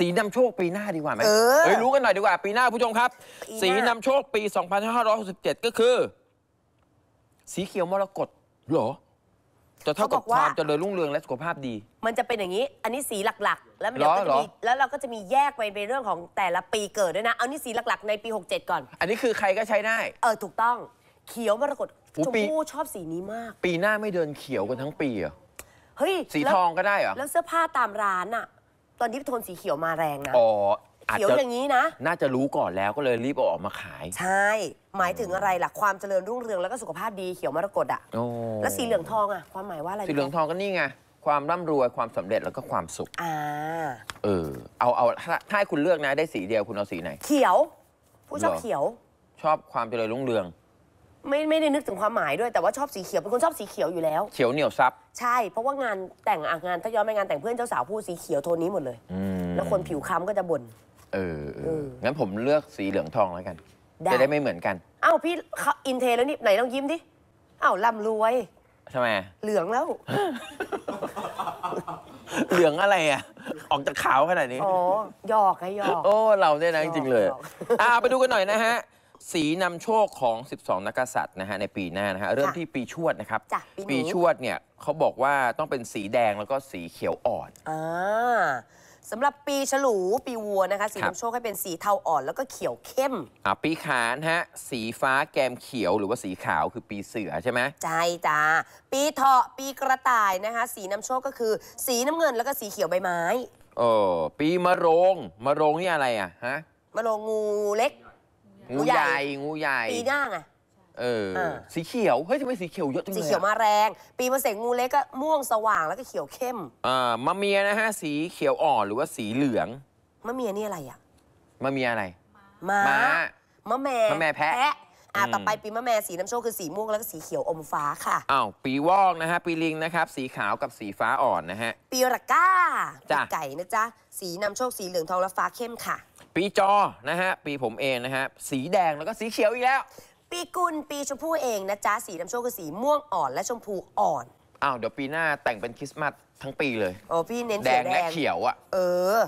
สีนำโชคปีหน้าดีกว่าไหมเออฮ้ยรู้กันหน่อยดีกว่าปีหน้าผู้ชมครับ สีนาำโชคปี 2567 ก็คือ สีเขียวมรกตเหรอจะเท่ากับความจะเลยรุ่งเรืองและสุขภาพดี มันจะเป็นอย่างนี้ อันนี้สีหลักๆ แล้วมันก็จะมีแล้วเราก็จะมีแยกไปในเรื่องของแต่ละปีเกิดด้วยนะเอานี่สีหลักๆ ในปี 67 ก่อนอันนี้คือใครก็ใช้ได้ เออถูกต้อง เขียวมรกตชมพู่ชอบสีนี้มาก ปีหน้าไม่เดินเขียวกันทั้งปีเหรอเฮ้ยสีทองก็ได้เหรอแล้วเสื้อผ้าตามร้านอ่ะตอนนี้โทนสีเขียวมาแรงนะเขียวอย่างนี้นะ น่าจะรู้ก่อนแล้วก็เลยรีบเอาออกมาขาย ใช่ หมายถึงอะไรล่ะ ความเจริญรุ่งเรืองแล้วก็สุขภาพดี เขียวมรกตอ่ะแล้วสีเหลืองทองอ่ะความหมายว่าอะไร สีเหลืองทองก็นี่ไง ความร่ำรวย ความสำเร็จแล้วก็ความสุข อ่า เออ เอา เอาถ้าให้คุณเลือกนะ ได้สีเดียวคุณเอาสีไหน เขียว ผู้ชอบเขียว ชอบความเจริญรุ่งเรืองไม่ไม่ได้นึกถึงความหมายด้วยแต่ว่าชอบสีเขียวเป็นคนชอบสีเขียวอยู่แล้ว เขียวเหนียวซับใช่ เพราะว่างานแต่งงานถ้าย้อนไปงานแต่งเพื่อนเจ้าสาวพูดสีเขียวโทนนี้หมดเลยแล้วคนผิวคล้ำก็จะบ่นเออองั้นผมเลือกสีเหลืองทองแล้วกันจะได้ไม่เหมือนกันอ้าวพี่เขาอินเทรแล้วนี่ไหนลองยิ้มดิอ้าวร่ำรวยใช่ไหมเหลืองแล้ว เหลืองอะไรอ่ะออกจากขาวขนาดนี้อ๋อหยอกไงหยอกโอ้เราเนี่ยนะจริงเลยออ่าไปดูกันหน่อยนะฮะสีนำโชคของ 12นักษัตริย์นะฮะในปีหน้านะฮะเริ่มที่ปีชวดนะครับ ปีชวดเนี่ยเขาบอกว่าต้องเป็นสีแดงแล้วก็สีเขียวอ่อนอ่าสำหรับปีฉลูปีวัวนะคะ สีนำโชคให้เป็นสีเทาอ่อนแล้วก็เขียวเข้มอ่าปีขานฮะสีฟ้าแกมเขียว หรือว่าสีขาวคือปีเสือใช่ไหมใช่จ้าปีเถาะปีกระต่ายนะคะ สีนำโชคก็คือ สีน้ำเงินแล้วก็สีเขียวใบไม้เออ ปีมะโรงมะโรงนี่อะไรอ่ะฮะมะโรงงูเล็กงูใหญ่งูใหญ่ปีหน้าไงเออ สีเขียว เฮ้ยทำไมสีเขียวเยอะจังเลย สีเขียวมาแรง ปีมะเสงงูเล็กก็ม่วงสว่างแล้วก็เขียวเข้ม อ่ามะเมียนะฮะ สีเขียวอ่อน หรือว่าสีเหลืองมะเมียนี่อะไรอ่ะมะเมียอะไรม้ามะแม่มะแม่แพะอ่า ต่อไปปีมะแม่สีน้ำโชคคือ สีม่วงแล้วก็สีเขียวอมฟ้าค่ะ อ้าว ปีวอกนะฮะ ปีลิงนะครับ สีขาวกับสีฟ้าอ่อนนะฮะ ปีระก้าจ้าปีไก่นะจ๊ะ สีน้ำโชค สีเหลืองทองและฟ้าเข้มค่ะ ปีจอ นะฮะ ปีผมเองนะฮะ สีแดงแล้วก็สีเขียวอีกแล้ว ปีกุลปีชมพู่เองนะจ๊ะ สีน้ำโชคคือสีม่วงอ่อนและชมพูอ่อน อ้าว เดี๋ยวปีหน้าแต่งเป็นคริสต์มาสทั้งปีเลยโอ้พี่เน้นแดงและเขียวอะเออ